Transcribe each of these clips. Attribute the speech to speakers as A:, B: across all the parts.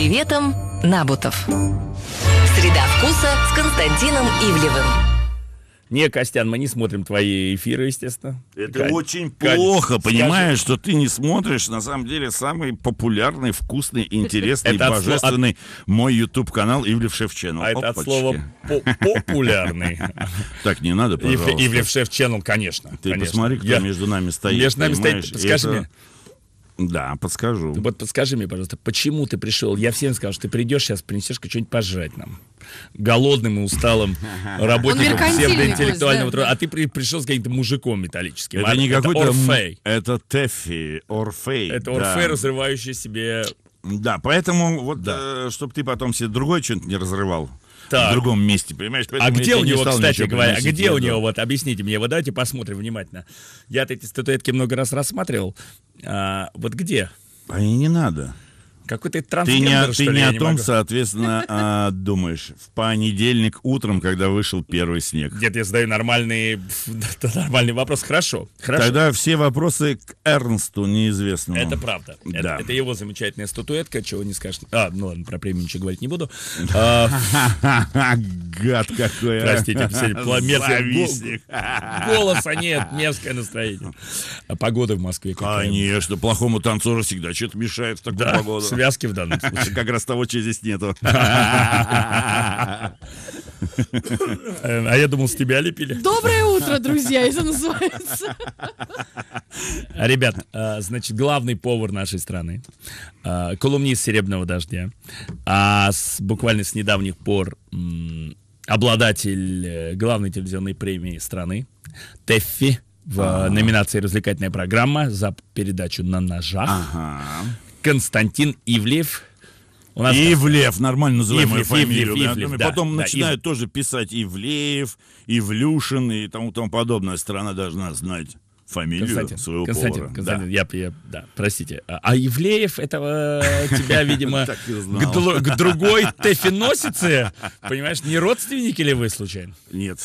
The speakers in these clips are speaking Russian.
A: приветом, Набутов. Среда вкуса с Константином Ивлевым.
B: Не, Костян, мы не смотрим твои эфиры, естественно.
A: Это Кать, очень Кать, плохо, скажи. понимаешь,
B: что ты не смотришь,
C: на самом деле, самый популярный, вкусный, интересный, это божественный от... мой YouTube-канал Ивлев Шеф А Опачки. это от слова «популярный». Так, не надо, пожалуйста. Ивлев
B: Шеф конечно. Ты посмотри, кто между нами стоит. Между нами стоит, скажи мне,
C: да, подскажу.
B: Вот подскажи мне, пожалуйста, почему ты пришел? Я всем сказал, что ты придешь сейчас, принесешь что-нибудь пожрать нам. Голодным и усталым работником псевдоинтеллектуального труда. А ты пришел с каким-то мужиком металлическим. Это а? не какой-то... Орфей. Это Тэффи,
C: Орфей. Это да. Орфей, разрывающий себе... Да, поэтому вот, да. э, чтобы ты потом себе другой что-нибудь не разрывал так. в другом месте, понимаешь? А поэтому а где у него, не кстати говоря, а где у него,
B: вот объясните мне, вот давайте посмотрим внимательно. Я эти статуэтки много раз рассматривал. А, вот где?
C: А и не надо.
B: Какой-то трансгендер, Ты не, ты ли, не о том, могу.
C: соответственно, а, думаешь. В понедельник утром, когда вышел первый снег. Нет,
B: я задаю нормальный, нормальный вопрос. Хорошо, хорошо. Тогда
C: все вопросы к Эрнсту неизвестному. Это правда. Э, да. Это, это
B: его замечательная статуэтка, чего не скажешь.
C: А, ну ладно, про премию ничего говорить не буду. А, Гад какой. А. Простите,
B: мерзкий Голоса нет, мерзкое настроение.
C: А погода в Москве. Конечно, плохому танцору всегда что-то мешает в такую погоду вязки в данном случае. Как раз того, чего здесь нету. А
B: я думал, с тебя лепили. Доброе утро, друзья, это называется. Ребят, а, значит, главный повар нашей страны, а, колумнист «Серебряного дождя», а с, буквально с недавних пор обладатель э, главной телевизионной премии страны Тэффи в а -а -а. номинации «Развлекательная программа» за передачу «На ножах». Ага. Константин Ивлев. У нас Ивлев, там... нормально называем Ивлев, фамилию. Ивлев, Ивлев, ну да, Потом да, начинают
C: Ив... тоже писать Ивлеев, Ивлюшин и тому, тому подобное. Страна должна знать фамилию Константин, своего Константин, повара. Константин, да. я, я, да, простите. А, а Ивлеев Евлеев этого э, тебя, видимо, к
B: другой тефиносице, понимаешь, не родственники ли вы случайно?
C: Нет.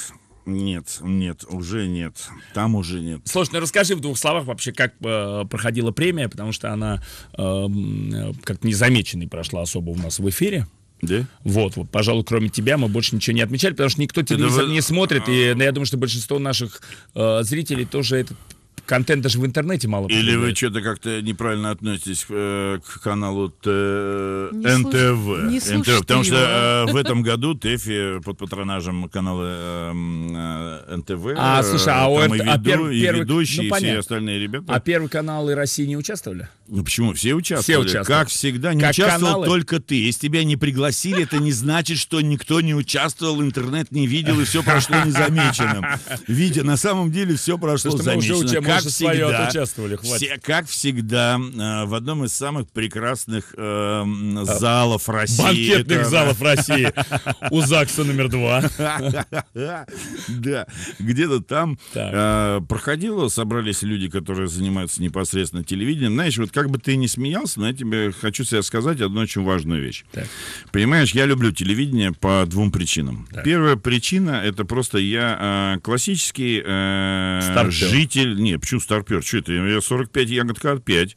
C: Нет, нет, уже нет. Там уже нет. Слушай,
B: ну расскажи в двух словах вообще, как э, проходила премия, потому что она э, э, как-то незамеченной прошла особо у нас в эфире. Да? Вот, вот, пожалуй, кроме тебя мы больше ничего не отмечали, потому что никто телевизор не смотрит, и а. ну, я думаю, что большинство наших э, зрителей тоже этот контент даже в интернете мало. Или вы
C: что-то как-то неправильно относитесь э, к каналу т... не НТВ. Не НТВ. Потому что э, а. в этом году ТЭФИ под патронажем канала э, НТВ. А, слушай, а и, а ведущие, ну, и все остальные ребята. А
B: первый канал и России не участвовали?
C: Ну почему? Все участвовали. Все участвовали. Как всегда, не участвовал только ты. Если тебя не пригласили, это не значит, что никто не участвовал, интернет не видел, и все прошло незамеченным. Видя, на самом деле все прошло Слушай, замечено как свое всегда, отучаствовали, хватит. Все, как всегда, э, в одном из самых прекрасных э, залов России. Банкетных это, залов России. У ЗАГСа номер два. Да, где-то там э, проходило, собрались люди, которые занимаются непосредственно телевидением. Знаешь, вот как бы ты ни смеялся, но я тебе хочу себе сказать одну очень важную вещь. Понимаешь, я люблю телевидение по двум причинам. Первая причина — это просто я э, классический житель... Нет, почему старпер? Что это? Я 45, ягодка 5.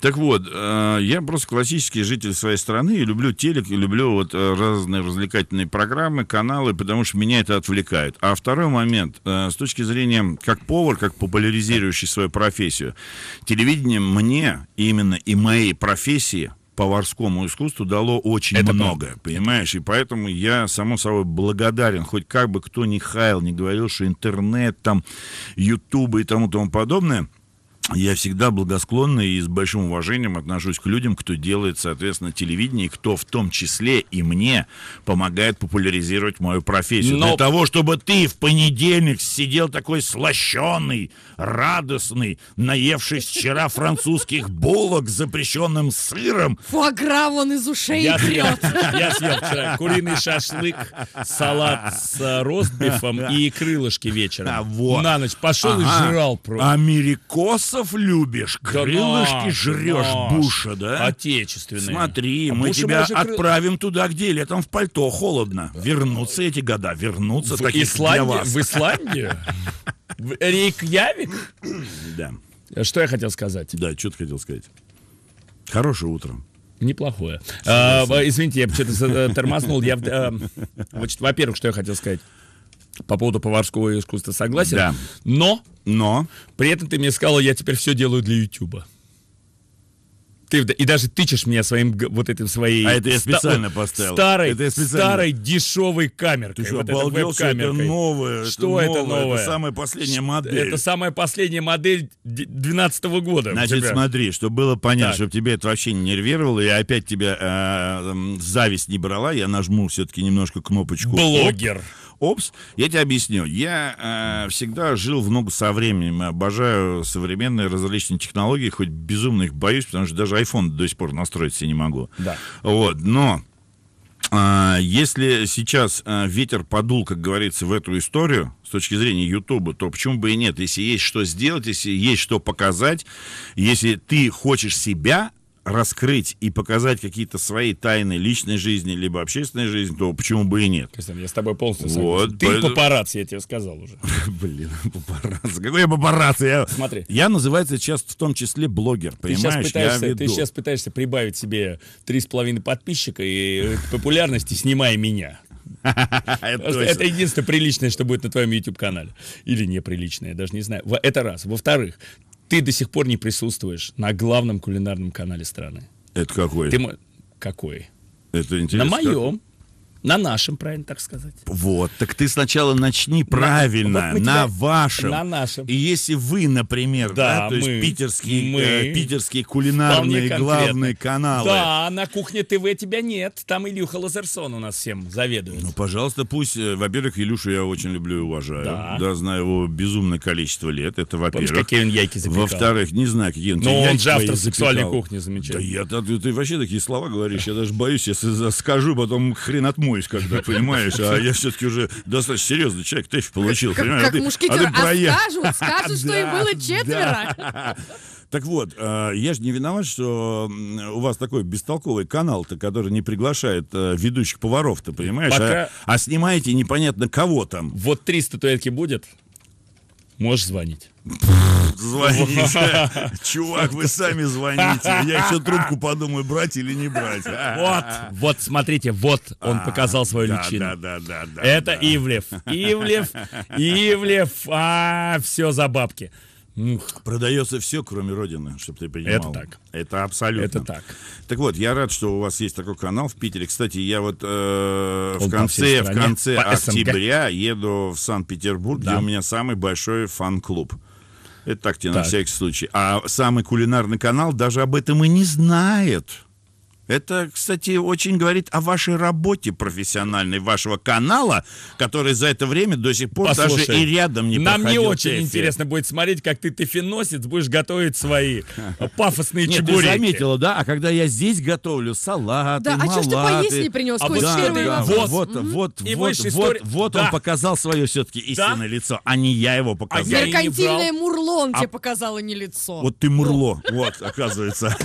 C: Так вот, э, я просто классический житель своей страны и люблю телек, и люблю вот э, разные развлекательные программы, каналы, потому что меня это отвлекает. А второй момент, э, с точки зрения как повар, как популяризирующий свою профессию, телевидение мне именно и моей профессии поварскому искусству дало очень это много, правда. понимаешь? И поэтому я, само собой, благодарен. Хоть как бы кто ни хаял, не говорил, что интернет, там, ютубы и тому тому подобное — я всегда благосклонно и с большим уважением отношусь к людям, кто делает, соответственно, телевидение, кто в том числе и мне помогает популяризировать мою профессию. Но... Для того, чтобы ты в понедельник сидел такой слащенный, радостный, наевшись вчера французских булок с запрещенным сыром.
A: Фуагра вон из ушей я съел, я съел вчера
C: куриный шашлык, салат с э, ростбифом и
B: крылышки вечером. А, вот. На ночь пошел ага. и жрал просто.
C: Америкос Кокосов любишь,
B: крылышки да, жрешь, наш, Буша, да? Отечественные. Смотри, а мы Буша тебя же... отправим
C: туда, где летом в пальто холодно. Да. Вернутся эти года, вернутся в таких Исландии? для вас. В Исландии?
B: В Рейкьявик? Да. Что я хотел сказать? Да, что ты хотел сказать? Хорошее утро. Неплохое. А, извините, я что-то э, тормознул. Я, а, значит, эм, во-первых, что я хотел сказать по поводу поварского искусства согласен. Да. Но но? При этом ты мне сказала, я теперь все делаю для Ютуба. Ты, и даже тычешь меня своим вот этим своей... А это я специально ста- поставил. Старой, это я специально. старой дешевой камеркой. Ты что, вот обалдел, это новое? Что это новое? Это, новое? это самая последняя модель. Это самая последняя модель 2012 -го года. Значит, смотри,
C: чтобы было понятно, чтобы тебе это вообще не нервировало, и опять тебя э, зависть не брала, я нажму все-таки немножко кнопочку... Блогер. Оп опс. Я тебе объясню. Я э, всегда жил в ногу со временем. Обожаю современные различные технологии, хоть безумно их боюсь, потому что даже iPhone до сих пор настроить себе не могу. Да. Вот, но... Э, если сейчас э, ветер подул, как говорится, в эту историю с точки зрения Ютуба, то почему бы и нет? Если есть что сделать, если есть что показать, если ты хочешь себя раскрыть и показать какие-то свои тайны личной жизни либо общественной жизни, то почему бы и нет? Я с тобой полностью согласен. Вот, Ты поэтому... папарацци, я тебе сказал уже. Блин, папарацци. Какой я папарацци? Я... Смотри. Я называется сейчас в том числе блогер, ты понимаешь? Сейчас пытаешься, я веду. Ты сейчас
B: пытаешься прибавить себе 3,5 подписчика и популярности, снимая меня. Это единственное приличное, что будет на твоем YouTube-канале. Или неприличное, я даже не знаю. Это раз. Во-вторых, ты до сих пор не присутствуешь на главном кулинарном канале страны.
C: Это какой? Ты, какой? Это интересно. На моем.
B: На нашем, правильно так сказать.
C: Вот, так ты сначала начни правильно, на, вот тебя, вашем. На нашем. И если вы, например, да, да то мы, есть питерские, мы, э, питерские кулинарные главные каналы. Да,
B: э. на кухне ТВ а тебя нет, там Илюха Лазерсон у нас всем
C: заведует. Ну, пожалуйста, пусть, э, во-первых, Илюшу я очень люблю и уважаю. Да. да, знаю его безумное количество лет, это во-первых. Помнишь, какие он яйки запекал? Во-вторых, не знаю, какие он Но ну, он же автор сексуальной кухни замечательный. Да я, ты, ты вообще такие слова говоришь, я даже боюсь, если скажу, потом хрен отму помоюсь, когда, понимаешь, а я все-таки уже достаточно серьезный человек, тыф получил. Как, а как а мушкетер, а, скажут, что и было четверо. Так вот, э, я же не виноват, что у вас такой бестолковый канал-то, который не приглашает э, ведущих поваров-то, понимаешь? А, а снимаете непонятно кого там. Вот три статуэтки будет, можешь звонить звоните. Чувак, вы сами звоните. Я еще трубку подумаю, брать или не брать. А? Вот, вот, смотрите,
B: вот он а, показал свою личину. Да, да, да, Это Ивлев. Ивлев,
C: Ивлев, а, все за бабки. Продается все, кроме Родины, чтобы ты понимал. Это так. Это абсолютно. Это так. Так вот, я рад, что у вас есть такой канал в Питере. Кстати, я вот э, в конце, в конце октября еду в Санкт-Петербург, да. где у меня самый большой фан-клуб. Это так тебе так. на всякий случай. А самый кулинарный канал даже об этом и не знает. Это, кстати, очень говорит о вашей работе профессиональной вашего канала, который за это время до сих пор Послушай, даже и рядом не Нам не очень интересно
B: будет смотреть, как ты тефиносец будешь готовить свои
C: пафосные Нет, чебуреки. Ты заметила, да? А когда я здесь готовлю салаты, Да, малаты, а что ж ты поесть не принес? А вот, да, да, вот, вот, угу. вот, и вот, вот, история... вот да. он показал свое все-таки истинное да? лицо, а не я его а показал. А Меркантильное
A: мурлон а... тебе показало не лицо. Вот
C: ты мурло,
B: ну. вот, оказывается.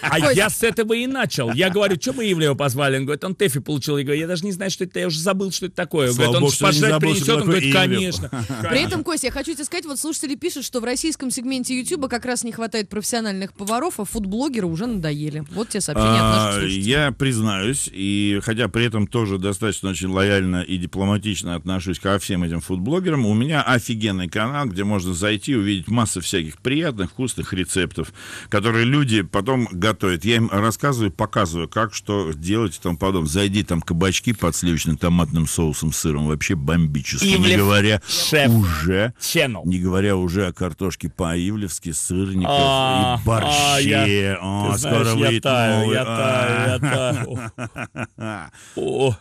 B: А я с этого и начал начал. Я говорю, что мы Ивлева позвали? Он говорит, он Тэфи получил. Я говорю, я даже не знаю, что это, я уже забыл, что это такое. Слава говорит, он бог, пожрать забыл, принесет, он говорит, конечно.
C: При этом,
A: Костя, я хочу тебе сказать, вот слушатели пишут, что в российском сегменте YouTube как раз не хватает профессиональных поваров, а фудблогеры уже надоели. Вот тебе сообщение от наших а,
C: Я признаюсь, и хотя при этом тоже достаточно очень лояльно и дипломатично отношусь ко всем этим фудблогерам, у меня офигенный канал, где можно зайти и увидеть массу всяких приятных, вкусных рецептов, которые люди потом готовят. Я им рассказываю показываю, как что делать и тому подобное. Зайди там кабачки под сливочным томатным соусом, сыром, вообще бомбически. Ивлев. Не говоря Шеф. уже, Channel. не говоря уже о картошке по-ивлевски, сырниках а, и борще. А, я, О, скоро знаешь, выйдет я таю, новый. Я таю, я таю.
B: О,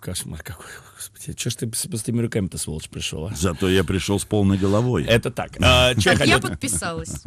B: кошмар какой. Господи, что ж ты с пустыми руками-то, сволочь, пришел? А? Зато
C: я пришел с полной головой. Это так. А, я подписалась.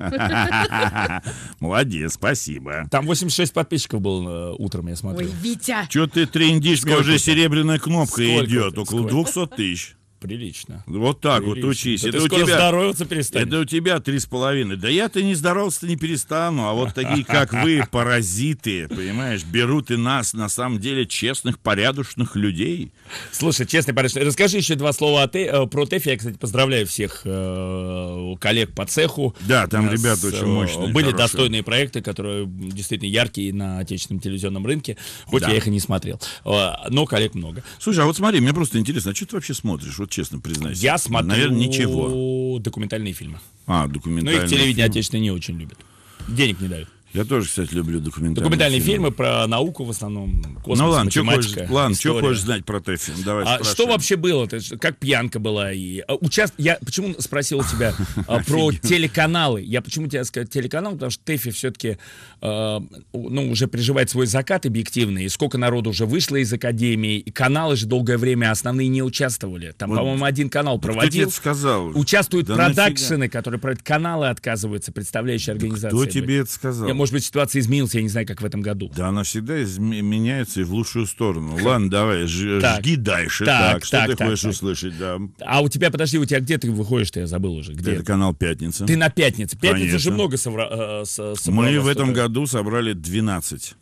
C: Молодец, спасибо. Там 86 подписчиков было э, утром, я смотрю. Ой, Витя! Че ты трендишь? Мне уже серебряная кнопка идет. Около 200 тысяч. Прилично. Вот так Прилично. вот учись. Да это ты у скоро тебя... здороваться перестанешь. Это у тебя три с половиной. Да я-то не здороваться не перестану, а вот такие, как вы, паразиты, понимаешь, берут и нас, на самом деле, честных, порядочных людей. Слушай, честный, порядочный. Расскажи еще два слова
B: о те... Э, про ТЭФИ. Я, кстати, поздравляю всех э, коллег по цеху.
C: Да, там нас, ребята очень э, мощные. Были хорошие. достойные
B: проекты, которые действительно яркие на отечественном телевизионном рынке, хоть да. я их и не
C: смотрел. Э, но коллег много. Слушай, а вот смотри, мне просто интересно, а что ты вообще смотришь? Вот честно признаюсь, Я смотрю... Наверное, ничего.
B: документальные фильмы.
C: А, документальные Но их телевидение отечественное не очень любит. Денег не дают. Я тоже, кстати, люблю документальные, документальные фильмы.
B: фильмы про науку в основном. Космос, ну ладно, что хочешь, ладно, что хочешь знать про Тэффин? Давай. А, что вообще было? -то? Как пьянка была? И а, участ... Я почему спросил тебя а, про телеканалы? Я почему тебя сказал телеканал? Потому что Тэффи все-таки а, ну уже приживает свой закат объективный. И сколько народу уже вышло из академии? И каналы же долгое время основные не участвовали. Там, по-моему, один канал проводил. Кто сказал? Участвуют продакшены, нафига? которые проводят каналы, отказываются представляющие организации. Да кто тебе это сказал?
C: может быть, ситуация изменилась, я не знаю, как в этом году. Да, она всегда меняется и в лучшую сторону. Ладно, давай, э, жги дальше. Так, что ты хочешь услышать, А у тебя, подожди, у тебя где ты выходишь-то, я забыл уже. Где? Это канал «Пятница». Ты на «Пятнице». «Пятница» же
B: много собрала. Э, э, Мы в этом году
C: собрали 12.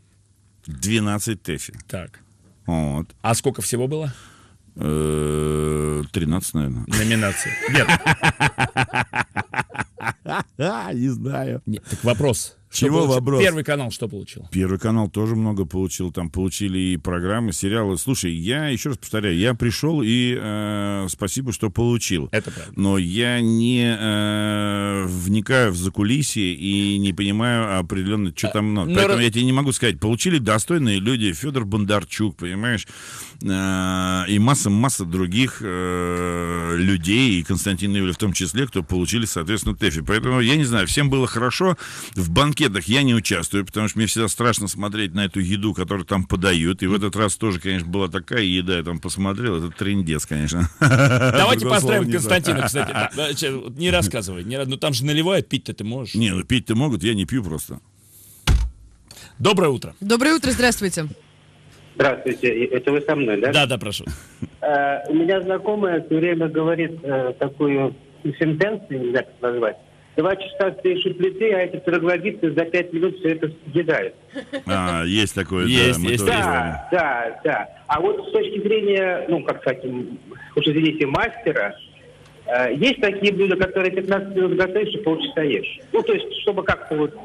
C: 12 тэфи. Так. Вот. А сколько всего было? 13, наверное. Номинации. Нет.
B: Не знаю.
C: так вопрос. Чего получил? вопрос? Первый
B: канал что получил?
C: Первый канал тоже много получил. Там получили и программы, сериалы. Слушай, я еще раз повторяю, я пришел и э, спасибо, что получил. Это правда. Но я не э, вникаю в закулисье и не понимаю определенно, что а, э, там много. Ну, Поэтому раз... я тебе не могу сказать. Получили достойные люди. Федор Бондарчук, понимаешь? Э, и масса-масса других э, людей, и Константин Ивлев в том числе, кто получили, соответственно, ТЭФИ. Поэтому я не знаю, всем было хорошо. В банке банкетах я не участвую, потому что мне всегда страшно смотреть на эту еду, которую там подают. И в этот раз тоже, конечно, была такая еда, я там посмотрел, это трендец, конечно. Давайте поздравим Константина, кстати.
B: Не рассказывай, не, ну там же наливают, пить-то ты можешь. Не, ну
C: пить-то могут, я не пью просто. Доброе утро.
A: Доброе утро, здравствуйте.
C: Здравствуйте, это вы со мной, да? Да, да, прошу.
A: Э, у меня знакомая все время говорит э, такую сентенцию, нельзя знаю, назвать два часа стоишь у плиты, а эти троглодиты за пять минут все это съедают.
C: А, есть такое, есть, да. Есть, да,
B: да, да. А вот с точки зрения, ну, как сказать, уж извините, мастера, э, есть такие блюда, которые 15 минут готовишь и полчаса ешь. Ну, то есть, чтобы как-то вот...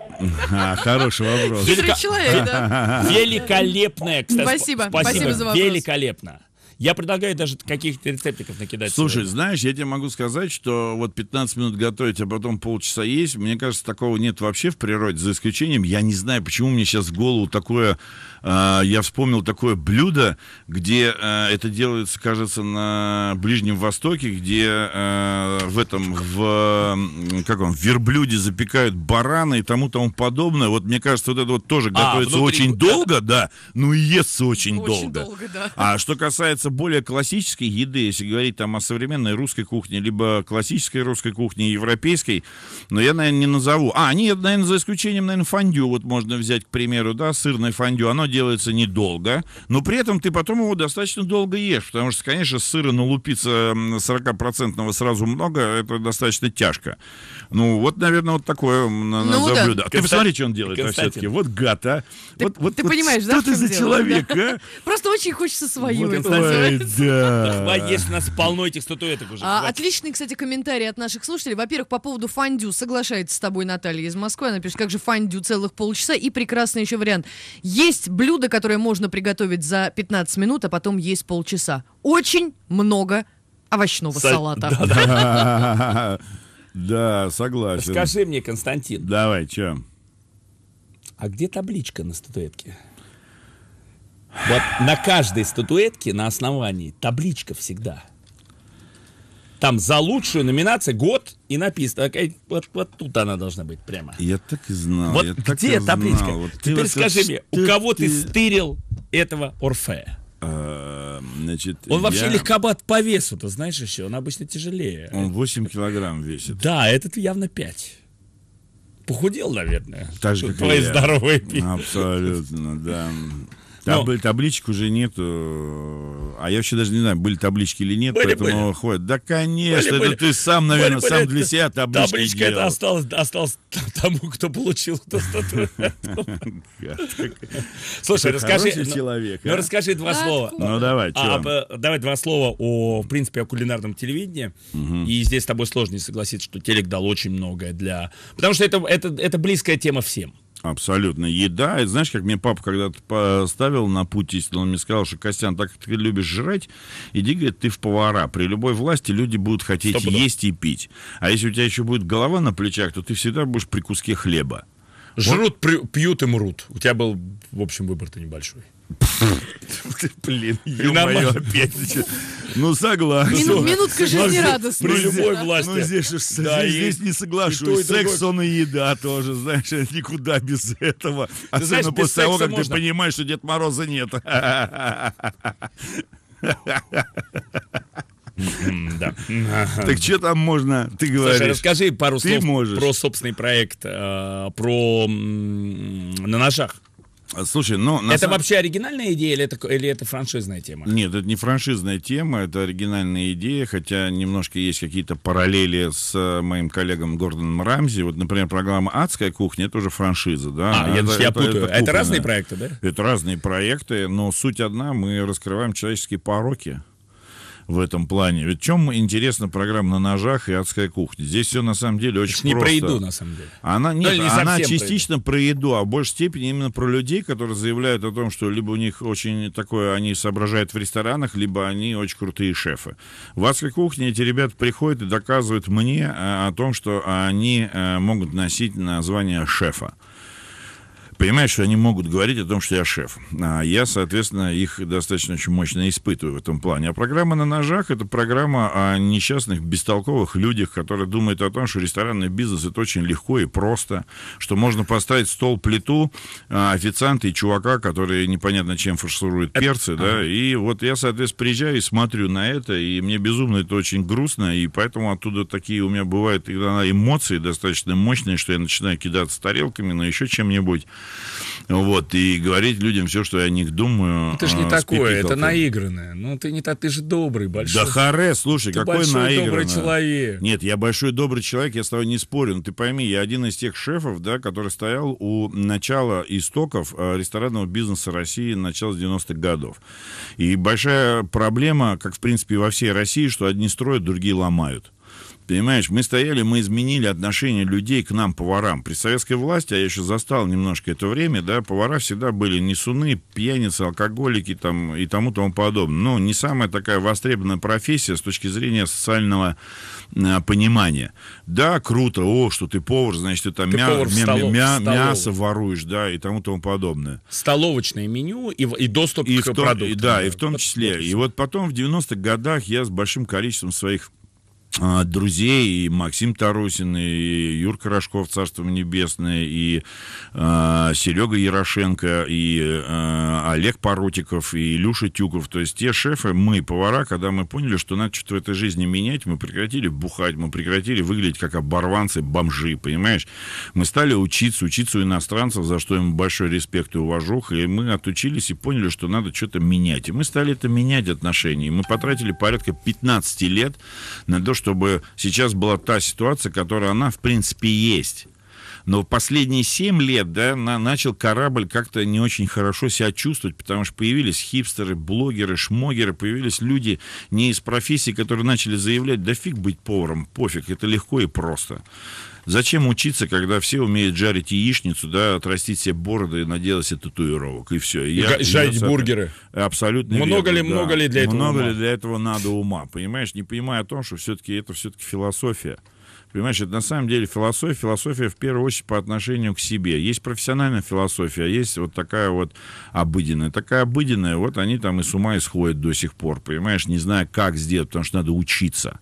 C: хороший вопрос. Велика... Великолепная,
B: кстати. Спасибо. Спасибо, Спасибо за вопрос. Великолепно. Я предлагаю даже каких-то рецептиков накидать.
C: Слушай, сегодня. знаешь, я тебе могу сказать, что вот 15 минут готовить, а потом полчаса есть, мне кажется, такого нет вообще в природе, за исключением, я не знаю, почему мне сейчас в голову такое а, я вспомнил такое блюдо, где а, это делается, кажется, на Ближнем Востоке, где а, в этом, в, как он, в верблюде запекают барана и тому тому подобное. Вот мне кажется, вот это вот тоже готовится а, внутри... очень долго, да, ну и ест очень, очень долго. долго да. А что касается более классической еды, если говорить там о современной русской кухне, либо классической русской кухне, европейской, но я, наверное, не назову. А, нет, наверное, за исключением, наверное, фондю вот можно взять, к примеру, да, сырное фондю. Оно делается недолго, но при этом ты потом его достаточно долго ешь, потому что, конечно, сыра налупиться 40-процентного сразу много, это достаточно тяжко. Ну, вот, наверное, вот такое на, ну, за да. блюдо. А ты посмотри, что он делает а, все-таки. Вот гад, а. Ты,
B: вот, вот, ты вот понимаешь, что да, ты за дело? человек, а?
A: Просто очень хочется свою. Вот, Ой,
C: да. А есть
B: у нас полно этих статуэток
A: уже. А, отличный, кстати, комментарий от наших слушателей. Во-первых, по поводу фандю. Соглашается с тобой Наталья из Москвы. Она пишет, как же фандю целых полчаса. И прекрасный еще вариант. Есть блюдо Блюда, которые можно приготовить за 15 минут, а потом есть полчаса. Очень много овощного Со... салата.
B: Да, да, согласен. Скажи мне, Константин. Давай, чё? А где табличка на статуэтке? Вот на каждой статуэтке на основании табличка всегда там за лучшую номинацию год и написано. Э, вот, вот тут она должна быть прямо.
C: Я так и знал. Вот я где так табличка? Знал. Вот Теперь скажи мне, у кого ты...
B: стырил этого Орфея?
C: А, значит, он вообще я...
B: легкобат по весу, то знаешь еще, он обычно тяжелее.
C: Он 8 килограмм весит. Да, этот явно
B: 5 похудел, наверное. Так же, как Твои здоровые
C: Абсолютно, да. Там ну, табличек уже нет. А я вообще даже не знаю, были таблички или нет, были, поэтому были. хватит. Да, конечно, были, это были. ты сам, наверное, были, сам были. для себя табличка. Табличка делал. это
B: осталось, осталось тому, кто получил эту статуэтку. Слушай, расскажи... Ну, человек. Ну, а? расскажи два слова. Ну, давай, а, а, Давай два слова о, в принципе, о кулинарном телевидении. И здесь с тобой сложно не согласиться, что телек дал очень многое для... Потому что это
C: близкая тема всем. Абсолютно. Еда. и знаешь, как мне папа когда-то поставил на путь истинно, он мне сказал, что, Костян, так как ты любишь жрать, иди, говорит, ты в повара. При любой власти люди будут хотеть Стоп, есть да. и пить. А если у тебя еще будет голова на плечах, то ты всегда будешь при куске хлеба. Жрут, вот.
B: пьют и мрут. У тебя был, в общем, выбор-то небольшой.
C: Блин, ё-моё, опять. Ну, согласен. Минутка жизни жизнерадостности. При любой власти. Ну, здесь, да, здесь не соглашусь. Секс, и он и еда тоже, знаешь, никуда без этого. Особенно после того, как ты понимаешь, что Дед Мороза нет. М-м-м,
B: так что там можно, ты говоришь? расскажи пару слов про собственный проект, э,
C: про на ножах. Слушай, ну... это самом... вообще
B: оригинальная идея или это, или это франшизная тема?
C: Нет, это не франшизная тема, это оригинальная идея, хотя немножко есть какие-то параллели с э, моим коллегом Гордоном Рамзи. Вот, например, программа «Адская кухня» — это уже франшиза, да? А, это, я, это, я путаю. Это, это, это разные проекты, да? Это разные проекты, но суть одна — мы раскрываем человеческие пороки в этом плане. Ведь чем интересна программа «На ножах» и «Адская кухня»? Здесь все, на самом деле, очень не просто. не про еду, на самом деле. Она, ну, нет, не она частично про еду. про еду, а в большей степени именно про людей, которые заявляют о том, что либо у них очень такое, они соображают в ресторанах, либо они очень крутые шефы. В «Адской кухне» эти ребята приходят и доказывают мне э, о том, что они э, могут носить название шефа понимаешь, что они могут говорить о том, что я шеф. А я, соответственно, их достаточно очень мощно испытываю в этом плане. А программа «На ножах» — это программа о несчастных, бестолковых людях, которые думают о том, что ресторанный бизнес — это очень легко и просто, что можно поставить стол, плиту, а, официанта и чувака, который непонятно чем фарширует перцы, это... да, ага. и вот я, соответственно, приезжаю и смотрю на это, и мне безумно это очень грустно, и поэтому оттуда такие у меня бывают иногда эмоции достаточно мощные, что я начинаю кидаться тарелками, но еще чем-нибудь. Вот, и говорить людям все, что я о них думаю. Это же не э, такое, это наигранное.
B: Ну, ты не так, ты же добрый, большой. Да харе, слушай, ты какой наигранный. наигранное. добрый человек.
C: Нет, я большой, добрый человек, я с тобой не спорю. Но ну, ты пойми, я один из тех шефов, да, который стоял у начала истоков э, ресторанного бизнеса России начала 90-х годов. И большая проблема, как, в принципе, во всей России, что одни строят, другие ломают. Понимаешь, мы стояли, мы изменили отношение людей к нам, поварам. При советской власти, а я еще застал немножко это время, да, повара всегда были несуны, пьяницы, алкоголики там и тому тому подобное. Но ну, не самая такая востребованная профессия с точки зрения социального э, понимания. Да, круто, о, что ты повар, значит, ты там ты мя- повар мя- столов, мя- столов. мясо воруешь, да, и тому тому подобное. Столовочное меню и, и доступ и к том, продуктам. И, да, и в том числе. И вот потом в 90-х годах я с большим количеством своих а, друзей, и Максим Тарусин, и Юрка Рожков, Царство Небесное, и э, Серега Ярошенко, и э, Олег Паротиков и Илюша Тюков. То есть те шефы, мы, повара, когда мы поняли, что надо что-то в этой жизни менять, мы прекратили бухать, мы прекратили выглядеть как оборванцы, бомжи, понимаешь? Мы стали учиться, учиться у иностранцев, за что им большой респект и уважух, и мы отучились и поняли, что надо что-то менять. И мы стали это менять отношения. И мы потратили порядка 15 лет на то, что чтобы сейчас была та ситуация, которая она, в принципе, есть. Но в последние 7 лет, да, на, начал корабль как-то не очень хорошо себя чувствовать, потому что появились хипстеры, блогеры, шмогеры, появились люди не из профессии, которые начали заявлять, да фиг быть поваром, пофиг, это легко и просто. Зачем учиться, когда все умеют жарить яичницу, да, отрастить себе бороды и наделать себе татуировок, и все. И жарить я, бургеры. Абсолютно Много верно, ли, да. много ли для этого Много ума? ли для этого надо ума, понимаешь? Не понимая о том, что все-таки это все-таки философия. Понимаешь, это на самом деле философия. Философия в первую очередь по отношению к себе. Есть профессиональная философия, есть вот такая вот обыденная. Такая обыденная, вот они там и с ума исходят до сих пор, понимаешь, не зная, как сделать, потому что надо учиться.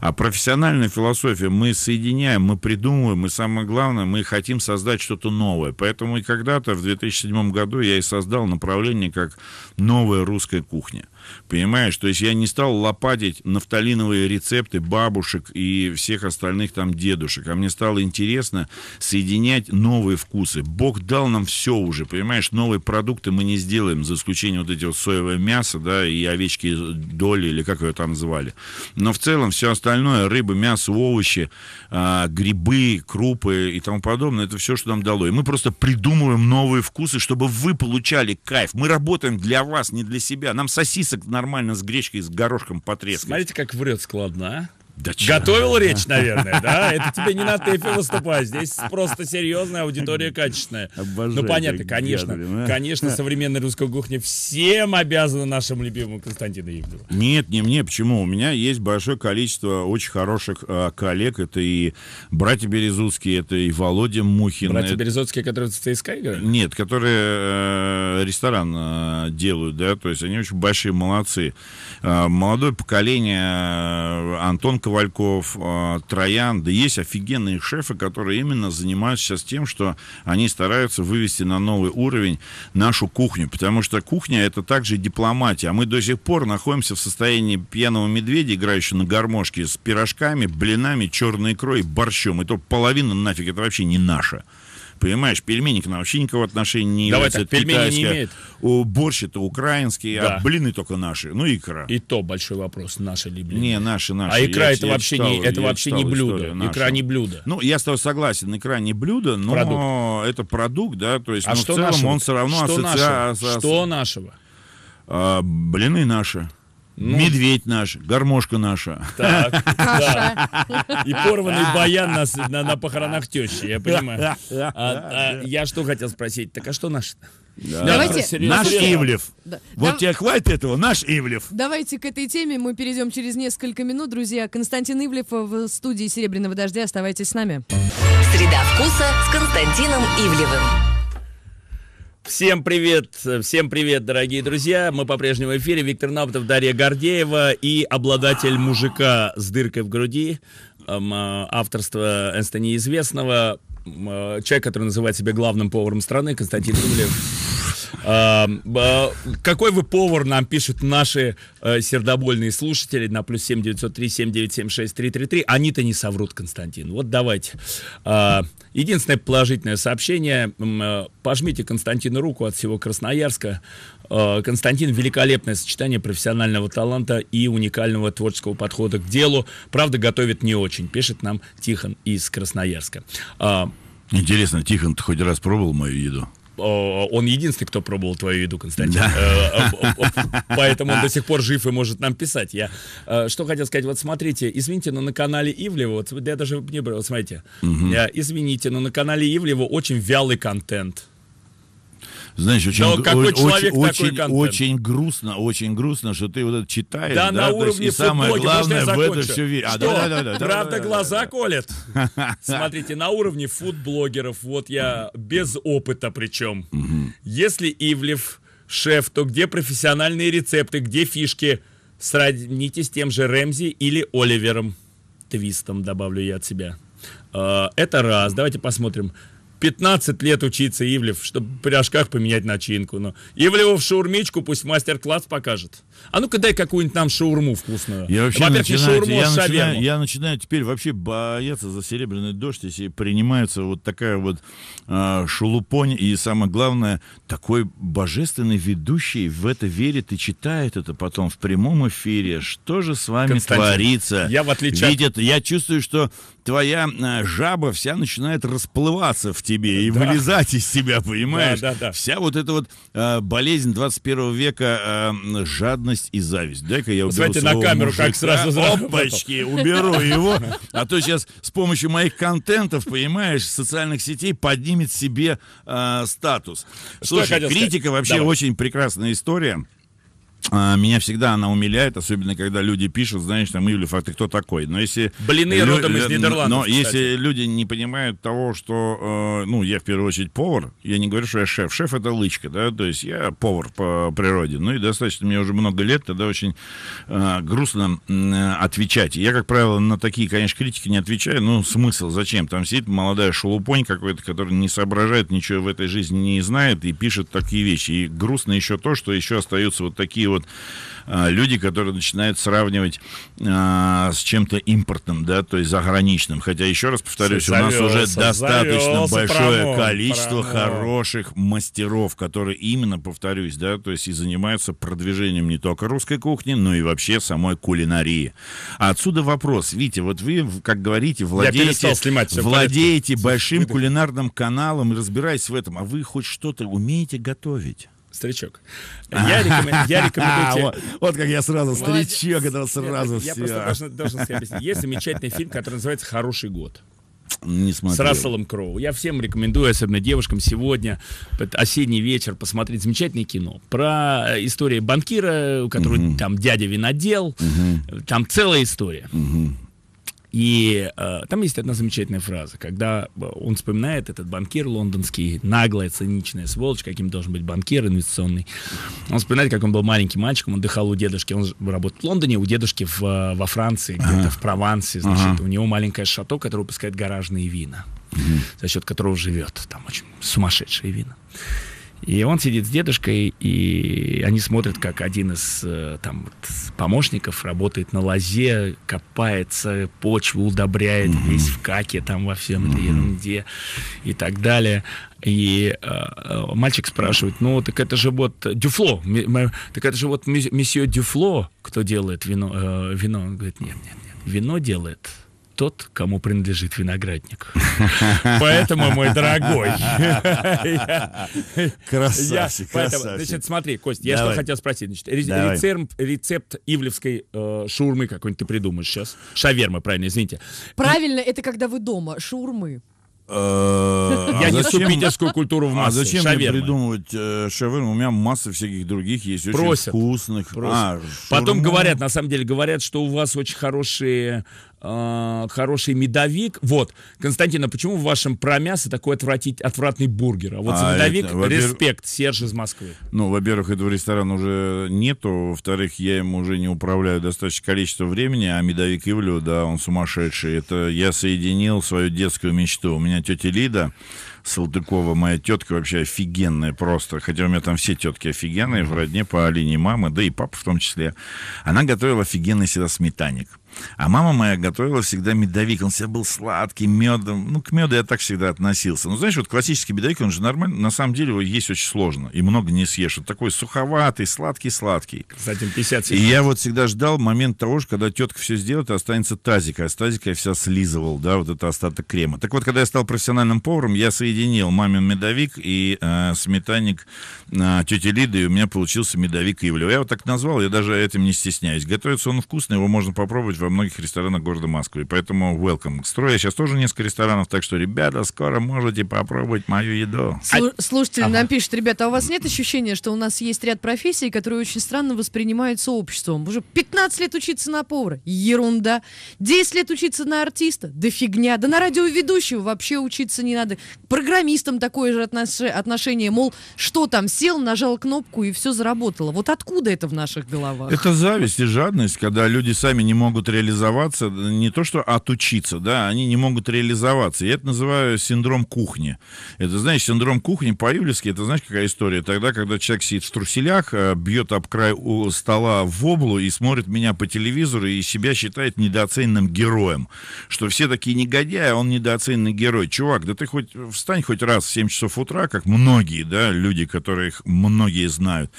C: А профессиональная философия мы соединяем, мы придумываем, и самое главное, мы хотим создать что-то новое. Поэтому и когда-то в 2007 году я и создал направление как «Новая русская кухня». Понимаешь, то есть я не стал лопатить нафталиновые рецепты бабушек и всех остальных там дедушек, а мне стало интересно соединять новые вкусы. Бог дал нам все уже, понимаешь, новые продукты мы не сделаем, за исключением вот этого соевого мяса, да, и овечки доли, или как ее там звали. Но в целом все остальное, рыба, мясо, овощи, а, грибы, крупы и тому подобное, это все, что нам дало. И мы просто придумываем новые вкусы, чтобы вы получали кайф. Мы работаем для вас, не для себя. Нам сосиски нормально с гречкой, с горошком потрескать. Смотрите, как врет складно, а. Да Готовил речь, наверное, да? Это тебе не на ТЭФе выступать. Здесь просто серьезная
B: аудитория качественная. Ну, обожаю ну, понятно, конечно. Гадали, а? Конечно, современная русская кухня всем обязана нашему любимому Константину Евгеньеву.
C: Нет, не мне. Почему? У меня есть большое количество очень хороших э, коллег. Это и братья Березуцкие, это и Володя Мухин. Братья это...
B: Березуцкие, которые в ЦСКА играют?
C: Нет, которые э, ресторан э, делают, да, то есть они очень большие молодцы. Э, молодое поколение э, Антон Ковалев, Ковальков, а, Троян, да есть офигенные шефы, которые именно занимаются сейчас тем, что они стараются вывести на новый уровень нашу кухню, потому что кухня это также дипломатия, а мы до сих пор находимся в состоянии пьяного медведя, играющего на гармошке с пирожками, блинами, черной икрой, борщом, и то половина нафиг, это вообще не наша. Понимаешь, пельмени к нам вообще никакого отношения не Давай являются. Так, пельмени Китайская, не имеет. борщ это украинский, а да. а блины только наши. Ну, икра. И то большой вопрос, наши ли блины. Не, наши, наши. А икра я, это, я вообще, читал, не, это вообще не блюдо. Нашу. Икра не блюдо. Ну, я с тобой согласен, икра не блюдо, но продукт. это продукт, да. То есть, а ну, что в целом нашего? он все равно ассоциация... Что нашего? А, блины наши. Ну, Медведь наш, гармошка наша. Так, да. И порванный
B: баян на, на, на похоронах тещи, я понимаю. А, а, я что хотел спросить? Так а что наш? Да. Давайте, наш Ивлев. Да.
A: Вот да. тебе
C: хватит этого, наш Ивлев.
A: Давайте к этой теме мы перейдем через несколько минут, друзья. Константин Ивлев в студии «Серебряного дождя». Оставайтесь с нами. Среда вкуса с
C: Константином Ивлевым.
B: Всем привет, всем привет, дорогие друзья. Мы по-прежнему в эфире. Виктор Навтов, Дарья Гордеева и обладатель мужика с дыркой в груди, а, авторство Энстони Известного, а, человек, который называет себя главным поваром страны, Константин Рублев. Эм, э, какой вы повар, нам пишут наши э, сердобольные слушатели на плюс 7 903 797 6333. Они-то не соврут, Константин. Вот давайте. Э, единственное положительное сообщение. Пожмите Константину руку от всего Красноярска. Константин великолепное сочетание профессионального таланта и уникального творческого подхода к делу. Правда, готовит не очень, пишет нам Тихон из Красноярска. Интересно,
C: Тихон, ты хоть раз пробовал мою еду?
B: он единственный, кто пробовал твою еду, Константин. Да. Э, поэтому он до сих пор жив и может нам писать. Я э, что хотел сказать, вот смотрите, извините, но на канале Ивлева, вот я даже не брал, смотрите, угу. извините, но на канале Ивлева
C: очень вялый контент знаешь, очень, Но какой человек очень, такой очень грустно, очень грустно, что ты вот это читаешь. Да, да на уровне есть, самое главное в это все верить. А, Правда, глаза
B: колят. Смотрите, на уровне фудблогеров, вот я без опыта причем. Если Ивлев шеф, то где профессиональные рецепты, где фишки? Сравните с тем же Рэмзи или Оливером. Твистом добавлю я от себя. А, это раз. Давайте посмотрим. 15 лет учиться Ивлев, чтобы при рожках поменять начинку. Но Ивлеву в шаурмичку пусть мастер-класс покажет а ну-ка дай какую-нибудь нам шаурму вкусную. Я вообще Во-первых, начинаю, шаурму, а я, а начинаю,
C: я начинаю теперь вообще бояться за серебряный дождь, если принимается вот такая вот э, шелупонь, и самое главное, такой божественный ведущий в это верит и читает это потом в прямом эфире. Что же с вами творится? Я в отличие Видит, я чувствую, что твоя э, жаба вся начинает расплываться в тебе и да. вылезать из тебя, понимаешь? Да, да, да. Вся вот эта вот э, болезнь 21 века, э, жадность жадность и зависть. Дай-ка я уберу Смотрите, своего на камеру мужика. как сразу Опачки, уберу его. А то сейчас с помощью моих контентов, понимаешь, социальных сетей поднимет себе э, статус. Слушай, критика вообще Давай. очень прекрасная история. А, меня всегда она умиляет, особенно когда люди пишут, знаешь, там, Ивлев, а ты кто такой? Но если... Блины лю- родом из Нидерландов, Но кстати. если люди не понимают того, что, э, ну, я в первую очередь повар, я не говорю, что я шеф. Шеф — это лычка, да, то есть я повар по природе. Ну и достаточно мне уже много лет, тогда очень э, грустно э, отвечать. Я, как правило, на такие, конечно, критики не отвечаю, ну, смысл, зачем? Там сидит молодая шелупонь какой-то, который не соображает, ничего в этой жизни не знает и пишет такие вещи. И грустно еще то, что еще остаются вот такие вот а, люди, которые начинают сравнивать а, с чем-то импортным, да, то есть заграничным. Хотя, еще раз повторюсь, завелся, у нас уже достаточно большое промо, количество промо. хороших мастеров, которые именно, повторюсь, да, то есть и занимаются продвижением не только русской кухни, но и вообще самой кулинарии. А отсюда вопрос. Видите, вот вы, как говорите, владеете, снимать, владеете большим кулинарным каналом и разбираясь в этом, а вы хоть что-то умеете готовить? Старичок. Я, рекомен... я рекомендую тебе... вот, вот как я сразу, старичок, это сразу Нет, все. Я просто должен, должен сказать,
B: есть замечательный фильм, который называется «Хороший год». Не смотрел. С Расселом Кроу. Я всем рекомендую, особенно девушкам сегодня, осенний вечер, посмотреть замечательное кино. Про э, историю банкира, у которого угу. там дядя винодел. Угу. Там целая история. Угу. И э, там есть одна замечательная фраза, когда э, он вспоминает этот банкир лондонский, наглая, циничная сволочь, каким должен быть банкир инвестиционный. Он вспоминает, как он был маленьким мальчиком, он отдыхал у дедушки, он работал в Лондоне, у дедушки в, э, во Франции, где-то ага. в Провансе, значит, ага. у него маленькое шато, которое выпускает гаражные вина, угу. за счет которого живет, там очень сумасшедшие вина. И он сидит с дедушкой, и они смотрят, как один из э, там, помощников работает на лозе, копается, почву удобряет, угу. весь в каке, там во всем угу. этой ерунде и так далее. И э, э, мальчик спрашивает, ну, так это же вот Дюфло, так это же вот месье Дюфло, кто делает вино. Э, вино. Он говорит, нет, нет, нет, вино делает тот, кому принадлежит виноградник. Поэтому, мой дорогой. Красавчик, Значит, смотри, Кость, я что хотел спросить. Рецепт ивлевской э, шурмы какой-нибудь ты придумаешь сейчас. Шавермы,
C: правильно, извините.
A: Правильно, это когда вы дома, шурмы.
C: Э, а я несу питерскую культуру в массы. А зачем мне придумывать э, шаверму? У меня масса всяких других есть. Очень вкусных. А, Потом говорят,
B: на самом деле, говорят, что у вас очень хорошие э, хороший медовик. Вот, Константин, а почему в вашем про мясо такой отвратить, отвратный бургер? А вот а медовик, это, респект,
C: Серж из Москвы. Ну, во-первых, этого ресторана уже нету, во-вторых, я ему уже не управляю достаточно количество времени, а медовик Ивлю, да, он сумасшедший. Это я соединил свою детскую мечту. У меня тетя Лида, Салтыкова, моя тетка вообще офигенная просто. Хотя у меня там все тетки офигенные в родне по линии мамы, да и папа в том числе. Она готовила офигенный всегда сметаник. А мама моя готовила всегда медовик. Он всегда был сладкий, медом. Ну, к меду я так всегда относился. Ну, знаешь, вот классический медовик, он же нормально. На самом деле его есть очень сложно. И много не съешь. Он такой суховатый, сладкий-сладкий. Кстати, 50 И я вот всегда ждал момент того, что когда тетка все сделает, останется тазик. А с тазика я вся слизывал, да, вот это остаток крема. Так вот, когда я стал профессиональным поваром, я соединил мамин медовик и э, сметанник э, тети Лиды, и у меня получился медовик Ивлева. Я его так назвал, я даже этим не стесняюсь. Готовится он вкусно, его можно попробовать во многих ресторанах города Москвы. Поэтому welcome. Строю сейчас тоже несколько ресторанов, так что, ребята, скоро можете попробовать мою еду. Слу-
A: а... Слушатель ага. нам пишет, ребята, а у вас нет ощущения, что у нас есть ряд профессий, которые очень странно воспринимаются обществом? Уже 15 лет учиться на повара? Ерунда. 10 лет учиться на артиста? Да фигня. Да на радиоведущего вообще учиться не надо. К программистам такое же отношение, мол, что там, сел, нажал кнопку и все заработало. Вот откуда это в наших головах? Это
C: зависть и жадность, когда люди сами не могут реализоваться, не то что отучиться, да, они не могут реализоваться. Я это называю синдром кухни. Это, знаешь, синдром кухни по-ивлевски, это, знаешь, какая история? Тогда, когда человек сидит в труселях, э, бьет об край у стола в облу и смотрит меня по телевизору и себя считает недооцененным героем. Что все такие негодяи, а он недооцененный герой. Чувак, да ты хоть встань хоть раз в 7 часов утра, как многие, да, люди, которых многие знают,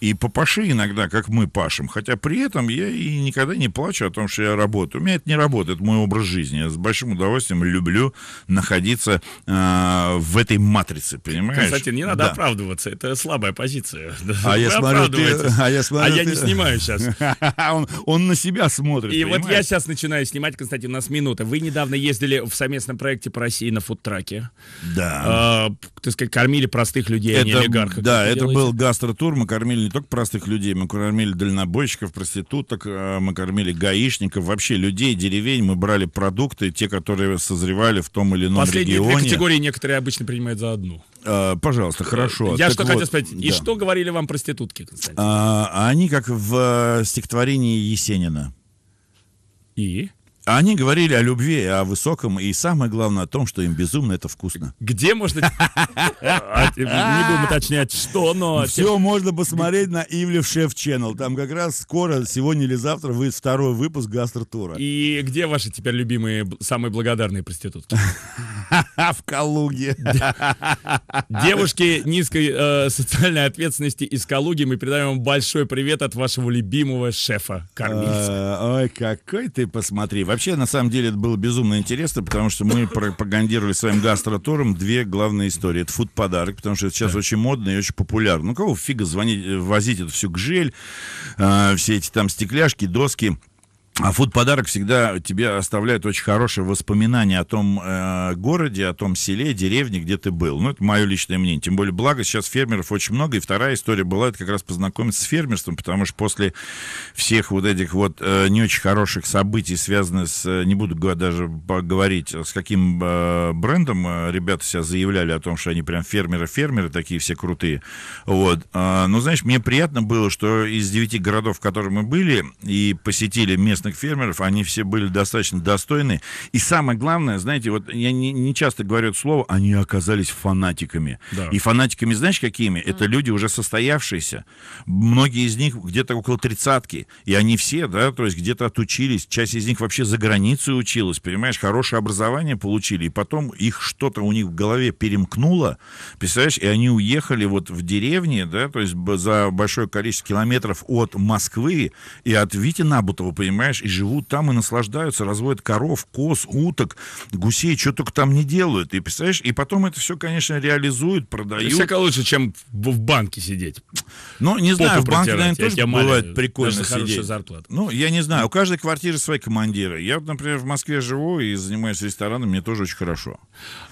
C: и попаши иногда, как мы пашем. Хотя при этом я и никогда не плачу о том, что я работаю. У меня это не работает, это мой образ жизни. Я с большим удовольствием люблю находиться э, в этой матрице, понимаешь? Кстати не надо да.
B: оправдываться, это слабая позиция. А я, смотрю, ты, а я смотрю, А я не снимаю сейчас.
C: он, он на себя смотрит, И понимаешь? вот я
B: сейчас начинаю снимать, Кстати у нас минута. Вы недавно ездили в совместном проекте по России на фудтраке. Да. Э, так сказать, кормили простых людей, это, а не олигархов. Да, это делаете? был
C: гастротур, мы кормили не только простых людей, мы кормили дальнобойщиков, проституток, а, мы кормили гаишников, рынков вообще людей, деревень, мы брали продукты, те, которые созревали в том или ином Последние регионе. Последние категории
B: некоторые обычно принимают
C: за одну. А, пожалуйста, хорошо. Я так что вот, хотел спросить. Да. И что
B: говорили вам проститутки,
C: Константин? А, а они как в э, стихотворении Есенина. И? Они говорили о любви, о высоком, и самое главное о том, что им безумно это вкусно. Где можно... А, не будем уточнять, что, но... Все можно посмотреть на Ивлев Шеф Channel. Там как раз скоро, сегодня или завтра, выйдет второй выпуск гастротура.
B: И где ваши теперь любимые, самые благодарные проститутки? В Калуге. Девушки низкой э, социальной ответственности из Калуги, мы передаем вам большой привет от вашего любимого шефа, э, кормильца.
C: Ой, какой ты, посмотри. Вообще, на самом деле, это было безумно интересно, потому что мы пропагандировали своим гастротуром две главные истории. Это фуд-подарок, потому что это сейчас да. очень модно и очень популярно. Ну, кого фига звонить, э, возить эту всю гжель, э, все эти там стекляшки, доски. А фуд-подарок всегда тебе оставляет очень хорошее воспоминание о том э, городе, о том селе, деревне, где ты был. Ну, это мое личное мнение. Тем более, благо, сейчас фермеров очень много. И вторая история была, это как раз познакомиться с фермерством, потому что после всех вот этих вот э, не очень хороших событий, связанных с, э, не буду даже поговорить с каким э, брендом э, ребята себя заявляли о том, что они прям фермеры-фермеры, такие все крутые. Вот. Э, а, но, ну, знаешь, мне приятно было, что из девяти городов, в которых мы были, и посетили мест местных фермеров, они все были достаточно достойны. И самое главное, знаете, вот я не, не часто говорю это слово, они оказались фанатиками. Да. И фанатиками, знаешь, какими? Mm. Это люди уже состоявшиеся. Многие из них где-то около тридцатки. И они все, да, то есть где-то отучились. Часть из них вообще за границей училась, понимаешь, хорошее образование получили. И потом их что-то у них в голове перемкнуло, представляешь, и они уехали вот в деревне, да, то есть за большое количество километров от Москвы и от Вити Набутова, понимаешь, понимаешь, и живут там, и наслаждаются, разводят коров, коз, уток, гусей, что только там не делают. И представляешь, и потом это все, конечно, реализуют, продают. Всяко лучше, чем в, в банке сидеть. Ну, не Попу знаю, в банке, наверное, тоже я бывает маленький, прикольно сидеть. Зарплата. Ну, я не знаю, у каждой квартиры свои командиры. Я, например, в Москве живу и занимаюсь рестораном, мне тоже очень хорошо.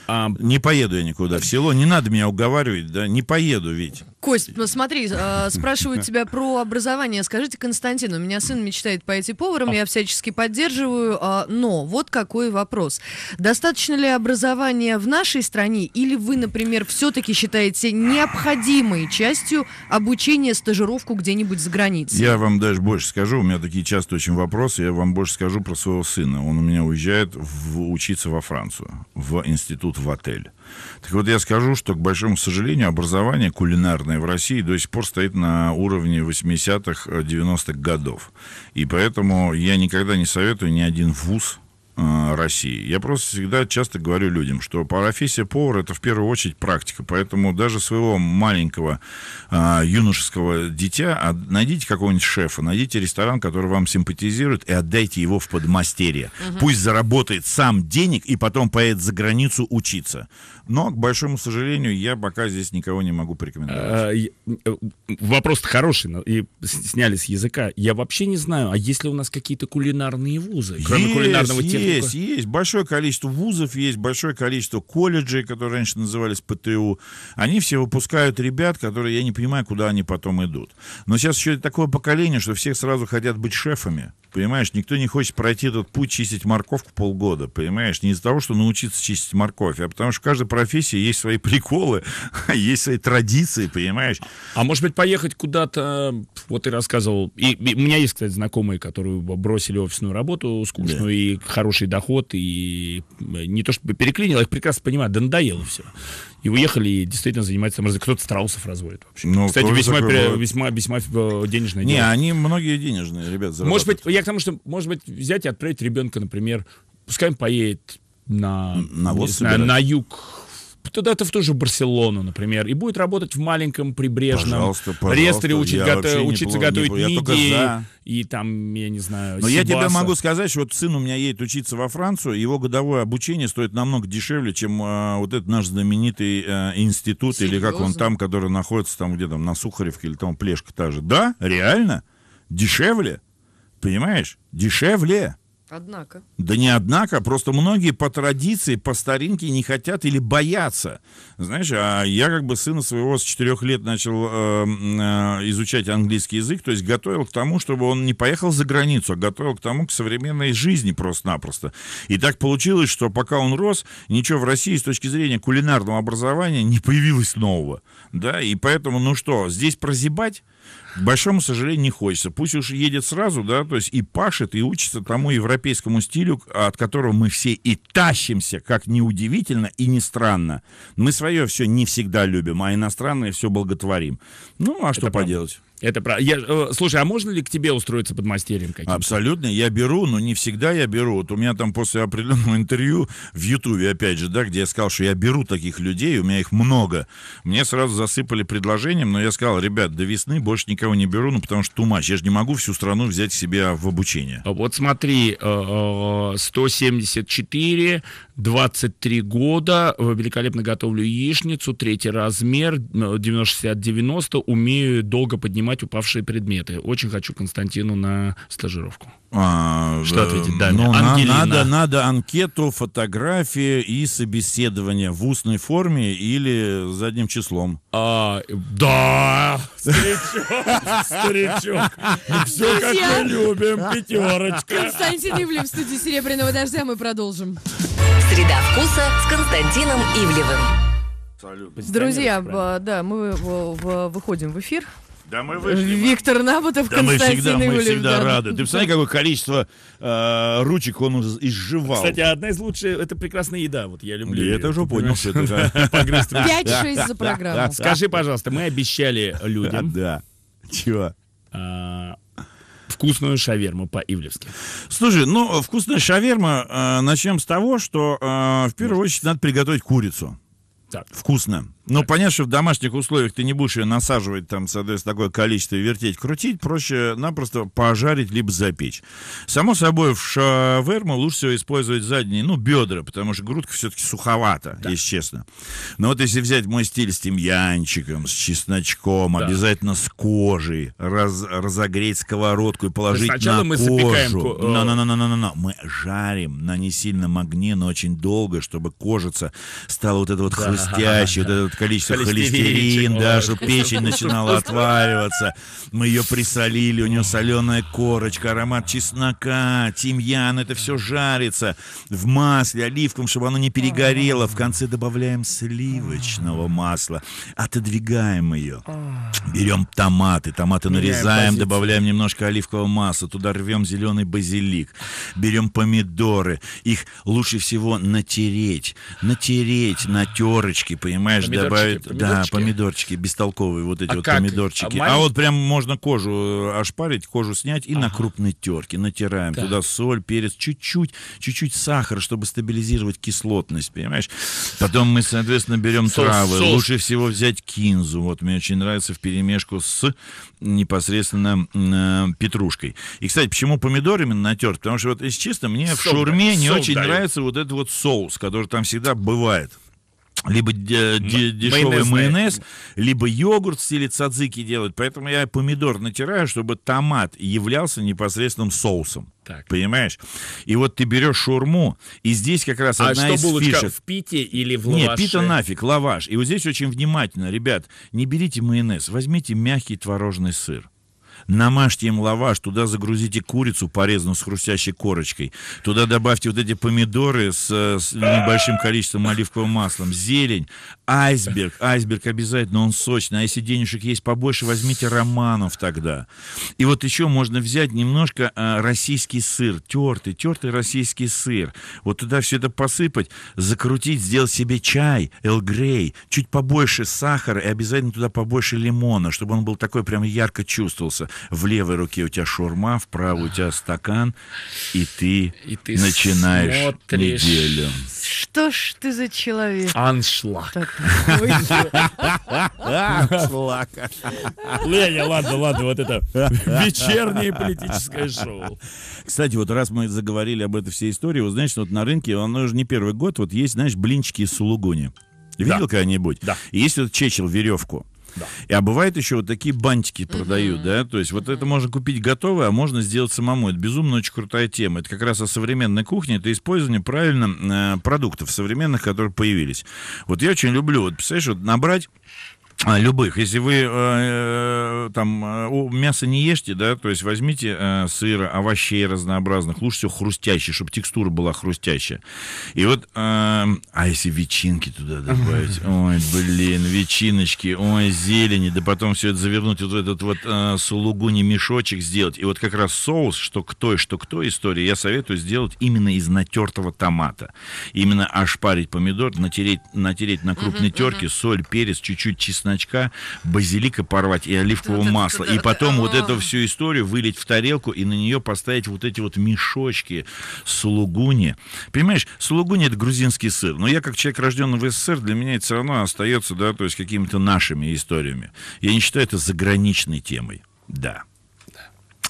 C: А... Не поеду я никуда в село, не надо меня уговаривать, да, не поеду ведь.
A: Кость, ну, смотри, э, тебя про образование. Скажите, Константин, у меня сын мечтает пойти поваром, а. я всячески поддерживаю, а, но вот какой вопрос. Достаточно ли образования в нашей стране, или вы, например, все-таки считаете необходимой частью обучения стажировку где-нибудь за границей? Я
C: вам даже больше скажу, у меня такие часто очень вопросы, я вам больше скажу про своего сына. Он у меня уезжает в, учиться во Францию, в институт, в отель. Так вот, я скажу, что, к большому сожалению, образование кулинарное в России до сих пор стоит на уровне 80-х, 90-х э, годов. И поэтому я никогда не советую ни один вуз э, России. Я просто всегда часто говорю людям, что профессия повара это в первую очередь практика, поэтому даже своего маленького а, юношеского дитя а, найдите какого-нибудь шефа, найдите ресторан, который вам симпатизирует, и отдайте его в подмастерье. Угу. Пусть заработает сам денег и потом поедет за границу учиться. Но, к большому сожалению, я пока здесь никого не могу порекомендовать. А, э, вопрос-то хороший, но и
B: сняли с языка. Я вообще не знаю, а есть ли у нас какие-то кулинарные вузы, кроме есть, кулинарного техника? Есть,
C: есть. Большое количество вузов есть, большое количество колледжей, которые раньше назывались ПТУ. Они все выпускают ребят, которые, я не понимаю, куда они потом идут. Но сейчас еще такое поколение, что все сразу хотят быть шефами. Понимаешь, никто не хочет пройти этот путь чистить морковку полгода, понимаешь? Не из-за того, что научиться чистить морковь, а потому что каждый профессии есть свои приколы, есть свои традиции, понимаешь? А может быть, поехать куда-то, вот
B: ты рассказывал, и, и у меня есть, кстати, знакомые, которые бросили офисную работу скучную, да. и хороший доход, и не то чтобы переклинило, их прекрасно понимаю, да надоело все. И уехали, и действительно занимаются саморазделением. Кто-то страусов разводит вообще. Ну, кстати, весьма, весьма, весьма э, денежное Не, они многие денежные, ребят, Может быть, я к тому, что, может быть, взять и отправить ребенка, например, пускай он поедет на, на, на, на юг туда-то в ту же Барселону, например, и будет работать в маленьком прибрежном пожалуйста, пожалуйста. реестре, учить, гото- учиться не, готовить не, мидии за.
C: и там, я не знаю, Но сибаса. я тебе могу сказать, что вот сын у меня едет учиться во Францию, его годовое обучение стоит намного дешевле, чем э, вот этот наш знаменитый э, институт, Серьезно? или как он там, который находится там где-то на Сухаревке, или там Плешка та же. Да, реально, дешевле, понимаешь, дешевле. Однако. Да не однако, а просто многие по традиции, по старинке не хотят или боятся. Знаешь, а я как бы сына своего с четырех лет начал э, э, изучать английский язык, то есть готовил к тому, чтобы он не поехал за границу, а готовил к тому, к современной жизни просто-напросто. И так получилось, что пока он рос, ничего в России с точки зрения кулинарного образования не появилось нового. Да, и поэтому, ну что, здесь прозябать, к большому сожалению, не хочется. Пусть уж едет сразу, да, то есть и пашет, и учится тому европейскому стилю, от которого мы все и тащимся, как неудивительно и не странно. Мы свое все не всегда любим, а иностранное все благотворим. Ну, а что Это поделать? Правда. Это про, Я, э, слушай, а можно ли к тебе устроиться под мастерием каким-то? Абсолютно. Я беру, но не всегда я беру. Вот у меня там после определенного интервью в Ютубе, опять же, да, где я сказал, что я беру таких людей, у меня их много. Мне сразу засыпали предложением, но я сказал, ребят, до весны больше никого не беру, ну потому что тумач. Я же не могу всю страну взять себе в обучение. Вот смотри,
A: 174,
B: э, э, 23 года, э, великолепно готовлю яичницу, третий размер, 90-60-90, умею долго поднимать упавшие предметы.
C: Очень хочу Константину на стажировку. А, Что э, ответить даме? Но ну, Ангелина. надо, надо анкету, фотографии и собеседование в устной форме или задним числом. А, да,
A: старичок. Все, как мы любим, пятерочка. Константин Ивлев в студии «Серебряного дождя». Мы продолжим. Среда вкуса с Константином Ивлевым. Друзья, да, мы выходим в эфир. Да мы вышли. Виктор Набутов, да Константин мы всегда, Ивлев, всегда да. рады. Ты представляешь,
C: какое количество э, ручек он изживал. Кстати,
B: одна из лучших, это прекрасная еда, вот я люблю. Я это уже понял, что это 5-6 за программу. Скажи, пожалуйста, мы обещали людям. Да. Чего?
C: А, вкусную шаверму по-ивлевски. Слушай, ну, вкусная шаверма, э, начнем с того, что э, в первую очередь надо приготовить курицу. Так. Вкусно. Ну, понятно, что в домашних условиях ты не будешь ее насаживать, там, соответственно, такое количество вертеть, крутить. Проще напросто пожарить, либо запечь. Само собой, в шаверму лучше всего использовать задние, ну, бедра, потому что грудка все-таки суховата, да. если честно. Но вот если взять мой стиль с тимьянчиком, с чесночком, да. обязательно с кожей, раз, разогреть сковородку и положить Сначала на мы кожу. На на на на на на на Мы жарим на несильном огне, но очень долго, чтобы кожица стала вот эта вот да. хрустящая, вот эта вот количество холестерин, даже печень начинала отвариваться. Мы ее присолили, у нее соленая корочка, аромат чеснока, тимьян, это все жарится в масле, оливком, чтобы оно не перегорело. В конце добавляем сливочного масла, отодвигаем ее. Берем томаты, томаты нарезаем, добавляем немножко оливкового масла, туда рвем зеленый базилик, берем помидоры, их лучше всего натереть, натереть на терочке, понимаешь, Добавить, помидорчики. Да, помидорчики, бестолковые вот эти а вот как? помидорчики. А, а вот прям можно кожу э, ошпарить, кожу снять и ага. на крупной терке натираем. Так. Туда соль, перец, чуть-чуть, чуть-чуть сахар, чтобы стабилизировать кислотность, понимаешь? Потом мы, соответственно, берем соус, травы. Соус. Лучше всего взять кинзу. Вот мне очень нравится в перемешку с непосредственно э, петрушкой. И, кстати, почему помидор именно натерт? Потому что вот, если честно, мне Сол, в шурме да. не Сол очень дает. нравится вот этот вот соус, который там всегда бывает либо де- дешевый майонез, майонез либо йогурт в стиле цадзики делают. Поэтому я помидор натираю, чтобы томат являлся непосредственным соусом. Так. Понимаешь? И вот ты берешь шурму, и здесь как раз а одна что, из булочка, фишек. в пите или в лаваше? Нет, пита нафиг, лаваш. И вот здесь очень внимательно, ребят, не берите майонез, возьмите мягкий творожный сыр намажьте им лаваш, туда загрузите курицу, порезанную с хрустящей корочкой, туда добавьте вот эти помидоры с, с небольшим количеством оливковым маслом, зелень, айсберг, айсберг обязательно, он сочный, а если денежек есть побольше, возьмите романов тогда. И вот еще можно взять немножко э, российский сыр, тертый, тертый российский сыр, вот туда все это посыпать, закрутить, сделать себе чай, Эл Грей, чуть побольше сахара и обязательно туда побольше лимона, чтобы он был такой прям ярко чувствовался в левой руке у тебя шурма, в правой у тебя стакан, и ты, и ты начинаешь смотришь. неделю.
A: Что ж ты за человек?
C: Аншлаг.
B: Аншлаг. Леня, ладно, ладно, вот это вечернее политическое шоу.
C: Кстати, вот раз мы заговорили об этой всей истории, вот знаешь, вот на рынке, он уже не первый год, вот есть, знаешь, блинчики из сулугуни. Видел да. когда-нибудь? Да. И есть вот чечил веревку. Да. И, а бывает еще вот такие бантики угу. продают, да, то есть вот угу. это можно купить готовое, а можно сделать самому. Это безумно очень крутая тема. Это как раз о современной кухне, это использование правильно э, продуктов современных, которые появились. Вот я очень люблю, вот представляешь, вот набрать а, любых. Если вы э, э там э, мясо не ешьте, да, то есть возьмите э, сыра, овощей разнообразных, лучше всего хрустящий, чтобы текстура была хрустящая. И вот, э, а если ветчинки туда добавить, ой, блин, ветчиночки, ой, зелени, да потом все это завернуть, вот этот вот э, сулугуни мешочек сделать. И вот как раз соус, что к той, что к той истории, я советую сделать именно из натертого томата. Именно ошпарить помидор, натереть, натереть на крупной терке, соль, перец, чуть-чуть чеснок чесночка, базилика порвать и оливкового вот масла. и потом вот эту всю историю вылить в тарелку и на нее поставить вот эти вот мешочки сулугуни. Понимаешь, сулугуни это грузинский сыр. Но я как человек, рожденный в СССР, для меня это все равно остается, да, то есть какими-то нашими историями. Я не считаю это заграничной темой. Да.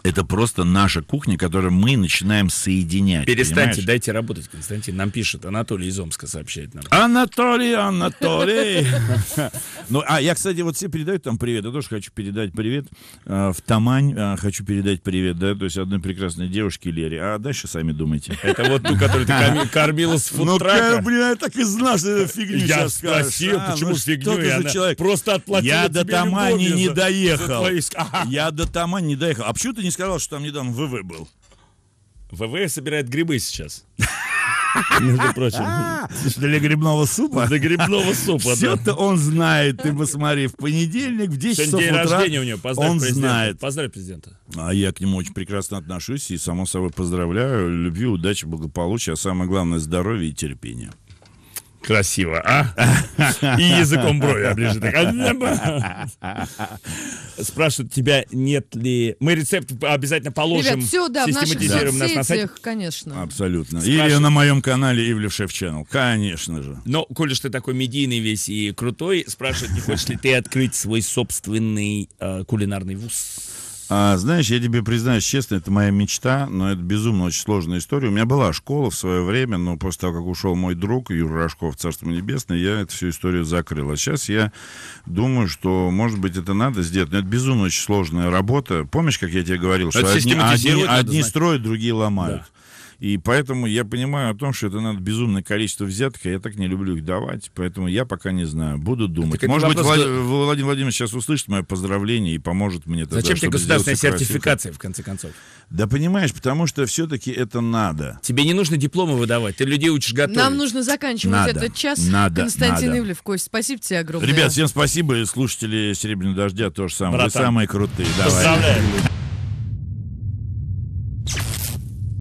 C: Это просто наша кухня, которую мы начинаем соединять. Перестаньте, понимаешь?
B: дайте работать, Константин. Нам пишет Анатолий из Омска, сообщает
C: нам. Анатолий, Анатолий! Ну, а я, кстати, вот все передают там привет. Я тоже хочу передать привет. Э, в Тамань э, хочу передать привет, да, то есть одной прекрасной девушке Лере. А дальше сами думайте. Это вот ту, которую ты кормила с ну, фудтрака? Ну, блин, я так и знал, что это фигню Я спросил, а, почему ну фигню? Я человек? Просто отплатила Я до Тамани не доехал. Я до Тамани не доехал. А почему ты не не сказал, что там недавно ВВ был. ВВ собирает грибы сейчас. Между прочим. А, для грибного супа? Для грибного супа, Все-то он знает. Ты посмотри, в понедельник в 10 часов день рождения у него. Поздравь он Поздравь президента. А я к нему очень прекрасно отношусь и, само собой, поздравляю. Любви, удачи, благополучия, а самое главное, здоровья и терпения. Красиво, а? И языком брови оближет. А
B: спрашивают тебя, нет ли... Мы рецепт обязательно положим, все, да, систематизируем нас на сайте.
A: конечно.
B: Абсолютно. Или на моем канале, или в Шеф Channel, конечно же. Но, коль ты такой медийный весь и крутой, спрашивают, не хочешь ли ты открыть свой собственный э, кулинарный вуз?
C: А, знаешь, я тебе признаюсь честно, это моя мечта, но это безумно очень сложная история. У меня была школа в свое время, но после того, как ушел мой друг Юра Рожков, Царство Небесное, я эту всю историю закрыл. А сейчас я думаю, что, может быть, это надо сделать. Но это безумно очень сложная работа. Помнишь, как я тебе говорил, что это одни, одни, одни строят, другие ломают. Да. И поэтому я понимаю о том, что это надо безумное количество взяток, а я так не люблю их давать, поэтому я пока не знаю. Буду думать. Так Может быть, вопрос... Влад... Владимир Владимирович сейчас услышит мое поздравление и поможет мне тогда. Зачем тебе государственная сертификация, в конце концов? Да понимаешь, потому что все-таки это надо. Тебе не нужно дипломы выдавать, ты людей учишь готовить. Нам нужно
A: заканчивать надо, этот час. Надо, Константин надо. Ивлев, Кость, спасибо тебе огромное. Ребят,
C: всем спасибо, и слушатели «Серебряного дождя» тоже самое. Вы самые крутые. Давай. Поздравляю.